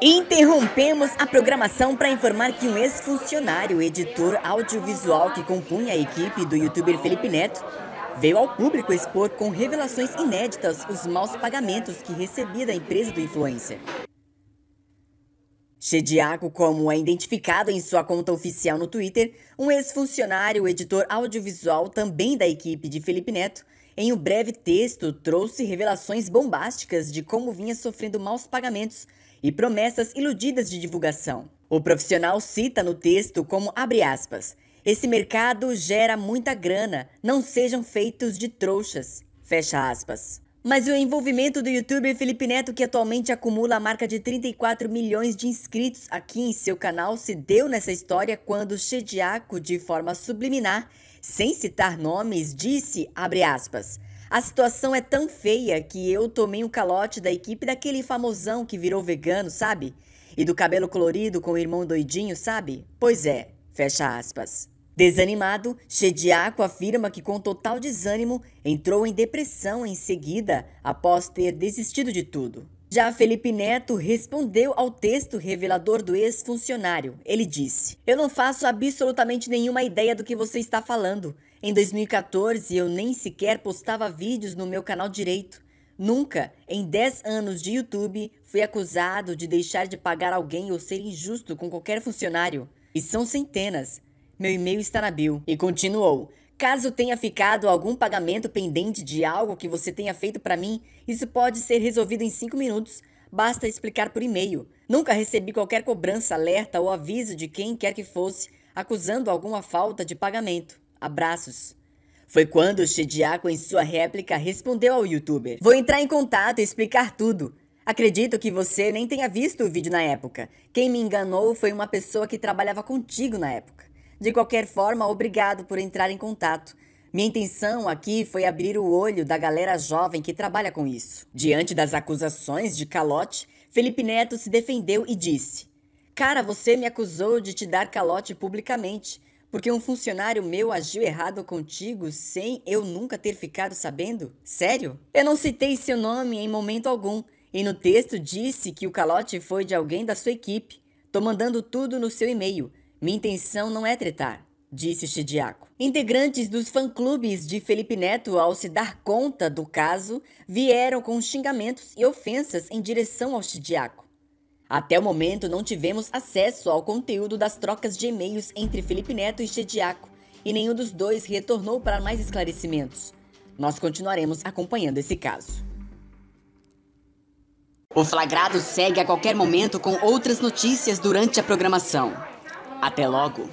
Interrompemos a programação para informar que um ex-funcionário, editor audiovisual que compunha a equipe do youtuber Felipe Neto, veio ao público expor com revelações inéditas os maus pagamentos que recebia da empresa do influencer. Chediaco, como é identificado em sua conta oficial no Twitter, um ex-funcionário, editor audiovisual também da equipe de Felipe Neto, em um breve texto trouxe revelações bombásticas de como vinha sofrendo maus pagamentos e promessas iludidas de divulgação. O profissional cita no texto como abre aspas: "Esse mercado gera muita grana, não sejam feitos de trouxas". Fecha aspas. Mas o envolvimento do youtuber Felipe Neto, que atualmente acumula a marca de 34 milhões de inscritos aqui em seu canal, se deu nessa história quando Shediaco, de forma subliminar, sem citar nomes, disse, abre aspas, a situação é tão feia que eu tomei um calote da equipe daquele famosão que virou vegano, sabe? E do cabelo colorido com o irmão doidinho, sabe? Pois é, fecha aspas. Desanimado, Shediaco afirma que com total desânimo entrou em depressão em seguida após ter desistido de tudo. Já Felipe Neto respondeu ao texto revelador do ex-funcionário. Ele disse: Eu não faço absolutamente nenhuma ideia do que você está falando. Em 2014, eu nem sequer postava vídeos no meu canal direito. Nunca, em 10 anos de YouTube, fui acusado de deixar de pagar alguém ou ser injusto com qualquer funcionário. E são centenas. Meu e-mail está na bio. E continuou: Caso tenha ficado algum pagamento pendente de algo que você tenha feito para mim, isso pode ser resolvido em 5 minutos. Basta explicar por e-mail. Nunca recebi qualquer cobrança, alerta ou aviso de quem quer que fosse acusando alguma falta de pagamento. Abraços. Foi quando Chediaco, em sua réplica, respondeu ao youtuber: Vou entrar em contato e explicar tudo. Acredito que você nem tenha visto o vídeo na época. Quem me enganou foi uma pessoa que trabalhava contigo na época. De qualquer forma, obrigado por entrar em contato. Minha intenção aqui foi abrir o olho da galera jovem que trabalha com isso. Diante das acusações de calote, Felipe Neto se defendeu e disse: Cara, você me acusou de te dar calote publicamente, porque um funcionário meu agiu errado contigo sem eu nunca ter ficado sabendo? Sério? Eu não citei seu nome em momento algum, e no texto disse que o calote foi de alguém da sua equipe. Tô mandando tudo no seu e-mail. Minha intenção não é tretar, disse Chidiaco. Integrantes dos fã-clubes de Felipe Neto, ao se dar conta do caso, vieram com xingamentos e ofensas em direção ao Chidiaco. Até o momento, não tivemos acesso ao conteúdo das trocas de e-mails entre Felipe Neto e Chidiaco, e nenhum dos dois retornou para mais esclarecimentos. Nós continuaremos acompanhando esse caso. O flagrado segue a qualquer momento com outras notícias durante a programação. Até logo!